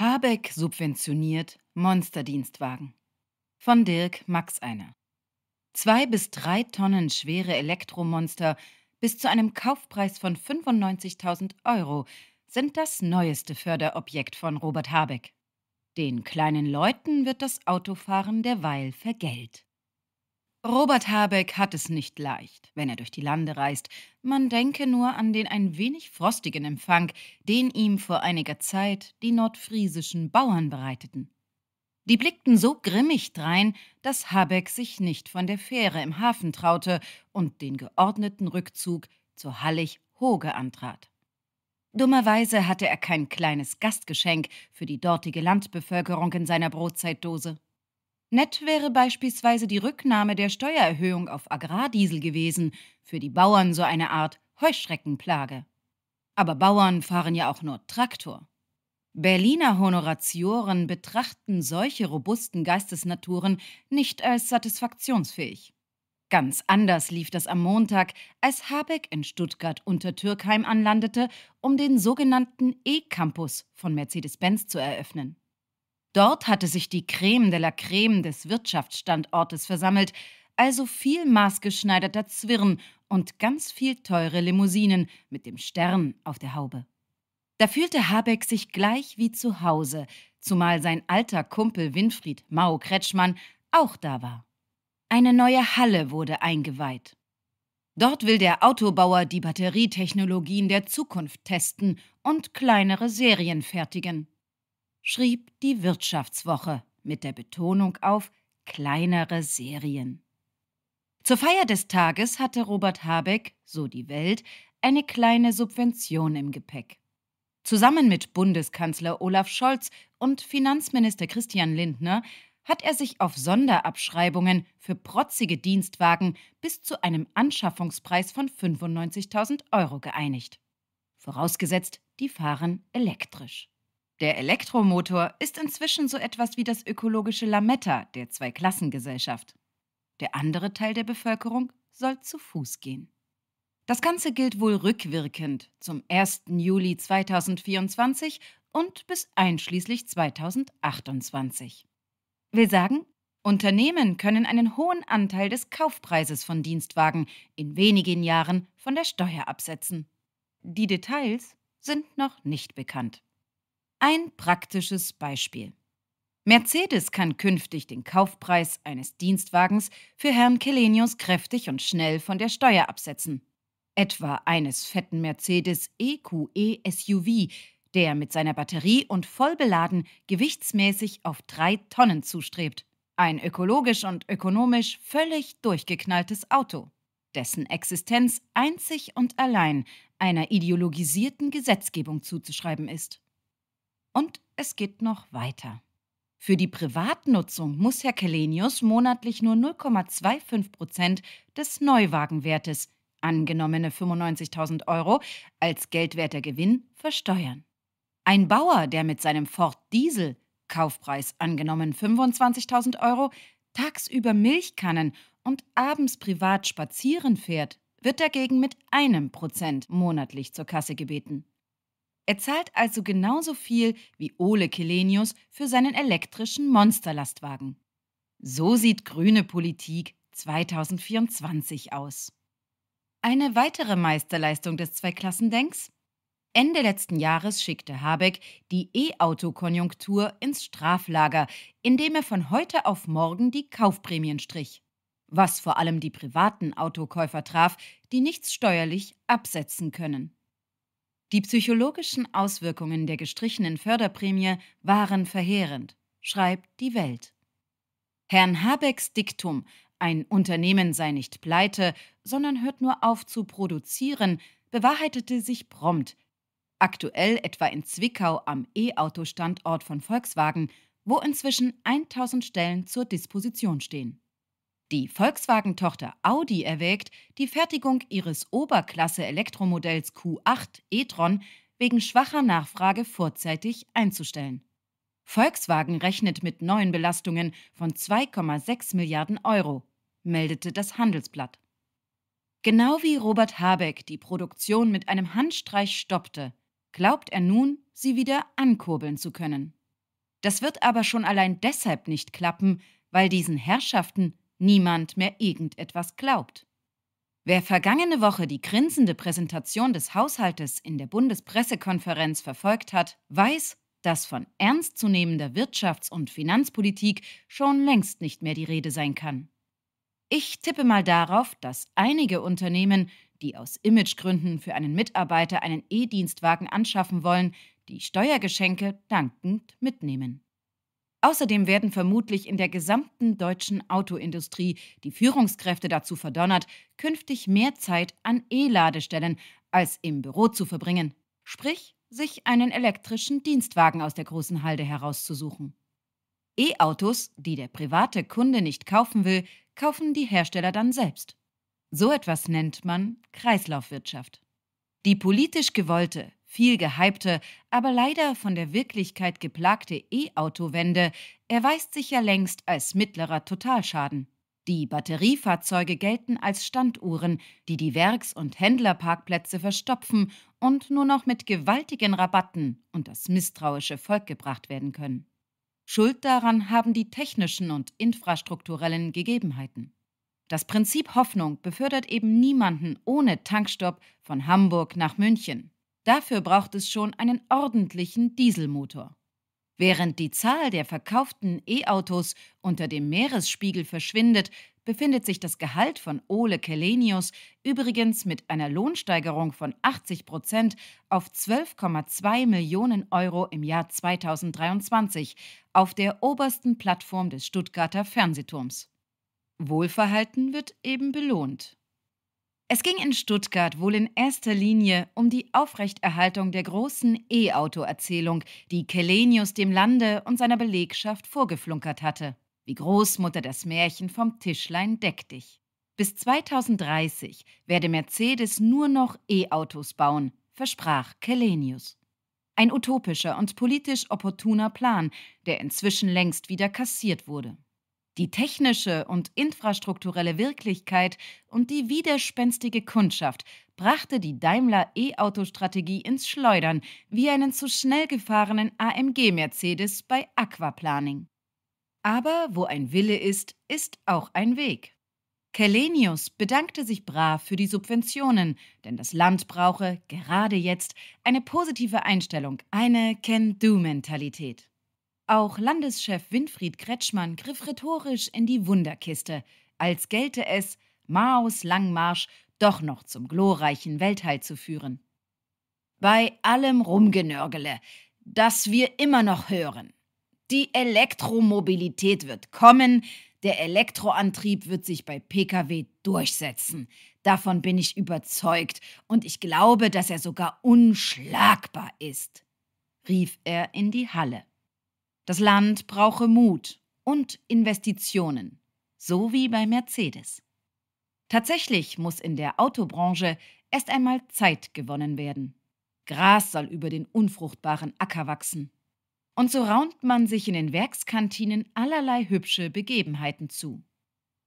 Habeck subventioniert Monsterdienstwagen. Von Dirk Max einer. Zwei bis drei Tonnen schwere Elektromonster bis zu einem Kaufpreis von 95.000 Euro sind das neueste Förderobjekt von Robert Habeck. Den kleinen Leuten wird das Autofahren derweil vergällt. Robert Habeck hat es nicht leicht, wenn er durch die Lande reist. Man denke nur an den ein wenig frostigen Empfang, den ihm vor einiger Zeit die nordfriesischen Bauern bereiteten. Die blickten so grimmig drein, dass Habeck sich nicht von der Fähre im Hafen traute und den geordneten Rückzug zur Hallig-Hoge antrat. Dummerweise hatte er kein kleines Gastgeschenk für die dortige Landbevölkerung in seiner Brotzeitdose. Nett wäre beispielsweise die Rücknahme der Steuererhöhung auf Agrardiesel gewesen, für die Bauern so eine Art Heuschreckenplage. Aber Bauern fahren ja auch nur Traktor. Berliner Honoratioren betrachten solche robusten Geistesnaturen nicht als satisfaktionsfähig. Ganz anders lief das am Montag, als Habeck in Stuttgart unter Türkheim anlandete, um den sogenannten E-Campus von Mercedes-Benz zu eröffnen. Dort hatte sich die Creme de la Creme des Wirtschaftsstandortes versammelt, also viel maßgeschneiderter Zwirn und ganz viel teure Limousinen mit dem Stern auf der Haube. Da fühlte Habeck sich gleich wie zu Hause, zumal sein alter Kumpel Winfried Mao Kretschmann auch da war. Eine neue Halle wurde eingeweiht. Dort will der Autobauer die Batterietechnologien der Zukunft testen und kleinere Serien fertigen schrieb die Wirtschaftswoche mit der Betonung auf kleinere Serien. Zur Feier des Tages hatte Robert Habeck, so die Welt, eine kleine Subvention im Gepäck. Zusammen mit Bundeskanzler Olaf Scholz und Finanzminister Christian Lindner hat er sich auf Sonderabschreibungen für protzige Dienstwagen bis zu einem Anschaffungspreis von 95.000 Euro geeinigt. Vorausgesetzt, die fahren elektrisch. Der Elektromotor ist inzwischen so etwas wie das ökologische Lametta der Zweiklassengesellschaft. Der andere Teil der Bevölkerung soll zu Fuß gehen. Das Ganze gilt wohl rückwirkend zum 1. Juli 2024 und bis einschließlich 2028. Will sagen, Unternehmen können einen hohen Anteil des Kaufpreises von Dienstwagen in wenigen Jahren von der Steuer absetzen. Die Details sind noch nicht bekannt. Ein praktisches Beispiel. Mercedes kann künftig den Kaufpreis eines Dienstwagens für Herrn Kelenius kräftig und schnell von der Steuer absetzen. Etwa eines fetten Mercedes EQE SUV, der mit seiner Batterie und voll beladen gewichtsmäßig auf drei Tonnen zustrebt. Ein ökologisch und ökonomisch völlig durchgeknalltes Auto, dessen Existenz einzig und allein einer ideologisierten Gesetzgebung zuzuschreiben ist. Und es geht noch weiter. Für die Privatnutzung muss Herr Kelenius monatlich nur 0,25 Prozent des Neuwagenwertes, angenommene 95.000 Euro, als geldwerter Gewinn versteuern. Ein Bauer, der mit seinem Ford Diesel, Kaufpreis angenommen 25.000 Euro, tagsüber Milchkannen und abends privat spazieren fährt, wird dagegen mit einem Prozent monatlich zur Kasse gebeten. Er zahlt also genauso viel wie Ole Kelenius für seinen elektrischen Monsterlastwagen. So sieht grüne Politik 2024 aus. Eine weitere Meisterleistung des Zweiklassendenks? Ende letzten Jahres schickte Habeck die E-Auto-Konjunktur ins Straflager, indem er von heute auf morgen die Kaufprämien strich. Was vor allem die privaten Autokäufer traf, die nichts steuerlich absetzen können. Die psychologischen Auswirkungen der gestrichenen Förderprämie waren verheerend, schreibt die Welt. Herrn Habecks Diktum, ein Unternehmen sei nicht pleite, sondern hört nur auf zu produzieren, bewahrheitete sich prompt. Aktuell etwa in Zwickau am E-Auto-Standort von Volkswagen, wo inzwischen 1000 Stellen zur Disposition stehen. Die Volkswagen-Tochter Audi erwägt, die Fertigung ihres Oberklasse-Elektromodells Q8 e-tron wegen schwacher Nachfrage vorzeitig einzustellen. Volkswagen rechnet mit neuen Belastungen von 2,6 Milliarden Euro, meldete das Handelsblatt. Genau wie Robert Habeck die Produktion mit einem Handstreich stoppte, glaubt er nun, sie wieder ankurbeln zu können. Das wird aber schon allein deshalb nicht klappen, weil diesen Herrschaften niemand mehr irgendetwas glaubt. Wer vergangene Woche die grinsende Präsentation des Haushaltes in der Bundespressekonferenz verfolgt hat, weiß, dass von ernstzunehmender Wirtschafts- und Finanzpolitik schon längst nicht mehr die Rede sein kann. Ich tippe mal darauf, dass einige Unternehmen, die aus Imagegründen für einen Mitarbeiter einen E-Dienstwagen anschaffen wollen, die Steuergeschenke dankend mitnehmen. Außerdem werden vermutlich in der gesamten deutschen Autoindustrie die Führungskräfte dazu verdonnert, künftig mehr Zeit an E-Ladestellen als im Büro zu verbringen, sprich sich einen elektrischen Dienstwagen aus der großen Halde herauszusuchen. E-Autos, die der private Kunde nicht kaufen will, kaufen die Hersteller dann selbst. So etwas nennt man Kreislaufwirtschaft. Die politisch gewollte, viel gehypte, aber leider von der Wirklichkeit geplagte E-Auto-Wende erweist sich ja längst als mittlerer Totalschaden. Die Batteriefahrzeuge gelten als Standuhren, die die Werks- und Händlerparkplätze verstopfen und nur noch mit gewaltigen Rabatten und das misstrauische Volk gebracht werden können. Schuld daran haben die technischen und infrastrukturellen Gegebenheiten. Das Prinzip Hoffnung befördert eben niemanden ohne Tankstopp von Hamburg nach München. Dafür braucht es schon einen ordentlichen Dieselmotor. Während die Zahl der verkauften E-Autos unter dem Meeresspiegel verschwindet, befindet sich das Gehalt von Ole Kelenius übrigens mit einer Lohnsteigerung von 80 Prozent auf 12,2 Millionen Euro im Jahr 2023 auf der obersten Plattform des Stuttgarter Fernsehturms. Wohlverhalten wird eben belohnt. Es ging in Stuttgart wohl in erster Linie um die Aufrechterhaltung der großen E-Auto-Erzählung, die Kellenius dem Lande und seiner Belegschaft vorgeflunkert hatte. Wie Großmutter das Märchen vom Tischlein deck dich. Bis 2030 werde Mercedes nur noch E-Autos bauen, versprach Kellenius. Ein utopischer und politisch opportuner Plan, der inzwischen längst wieder kassiert wurde. Die technische und infrastrukturelle Wirklichkeit und die widerspenstige Kundschaft brachte die Daimler E-Auto-Strategie ins Schleudern, wie einen zu schnell gefahrenen AMG-Mercedes bei Aquaplaning. Aber wo ein Wille ist, ist auch ein Weg. Kellenius bedankte sich brav für die Subventionen, denn das Land brauche, gerade jetzt, eine positive Einstellung, eine Can-Do-Mentalität. Auch Landeschef Winfried Kretschmann griff rhetorisch in die Wunderkiste, als gelte es, Maos Langmarsch doch noch zum glorreichen Weltheil zu führen. Bei allem Rumgenörgele, das wir immer noch hören. Die Elektromobilität wird kommen, der Elektroantrieb wird sich bei Pkw durchsetzen. Davon bin ich überzeugt und ich glaube, dass er sogar unschlagbar ist, rief er in die Halle. Das Land brauche Mut und Investitionen, so wie bei Mercedes. Tatsächlich muss in der Autobranche erst einmal Zeit gewonnen werden. Gras soll über den unfruchtbaren Acker wachsen. Und so raunt man sich in den Werkskantinen allerlei hübsche Begebenheiten zu.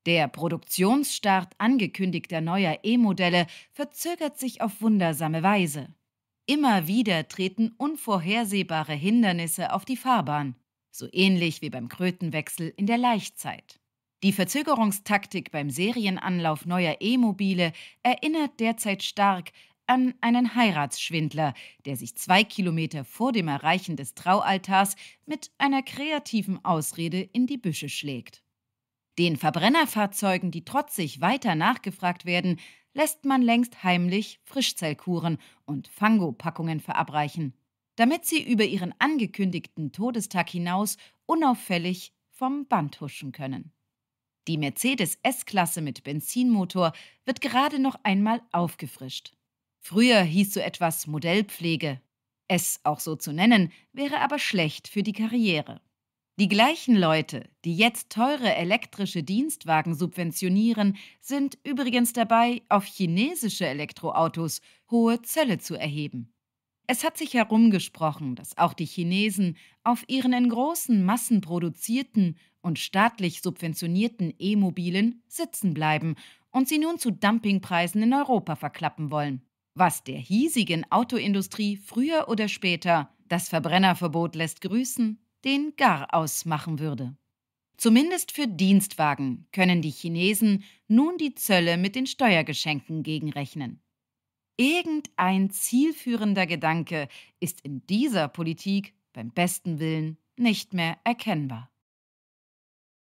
Der Produktionsstart angekündigter neuer E-Modelle verzögert sich auf wundersame Weise. Immer wieder treten unvorhersehbare Hindernisse auf die Fahrbahn so ähnlich wie beim Krötenwechsel in der Laichzeit. Die Verzögerungstaktik beim Serienanlauf neuer E-Mobile erinnert derzeit stark an einen Heiratsschwindler, der sich zwei Kilometer vor dem Erreichen des Traualtars mit einer kreativen Ausrede in die Büsche schlägt. Den Verbrennerfahrzeugen, die trotzig weiter nachgefragt werden, lässt man längst heimlich Frischzellkuren und Fangopackungen verabreichen damit sie über ihren angekündigten Todestag hinaus unauffällig vom Band huschen können. Die Mercedes S-Klasse mit Benzinmotor wird gerade noch einmal aufgefrischt. Früher hieß so etwas Modellpflege. Es auch so zu nennen, wäre aber schlecht für die Karriere. Die gleichen Leute, die jetzt teure elektrische Dienstwagen subventionieren, sind übrigens dabei, auf chinesische Elektroautos hohe Zölle zu erheben. Es hat sich herumgesprochen, dass auch die Chinesen auf ihren in großen Massen produzierten und staatlich subventionierten E-Mobilen sitzen bleiben und sie nun zu Dumpingpreisen in Europa verklappen wollen. Was der hiesigen Autoindustrie früher oder später das Verbrennerverbot lässt grüßen, den Garaus machen würde. Zumindest für Dienstwagen können die Chinesen nun die Zölle mit den Steuergeschenken gegenrechnen. Irgendein zielführender Gedanke ist in dieser Politik beim besten Willen nicht mehr erkennbar.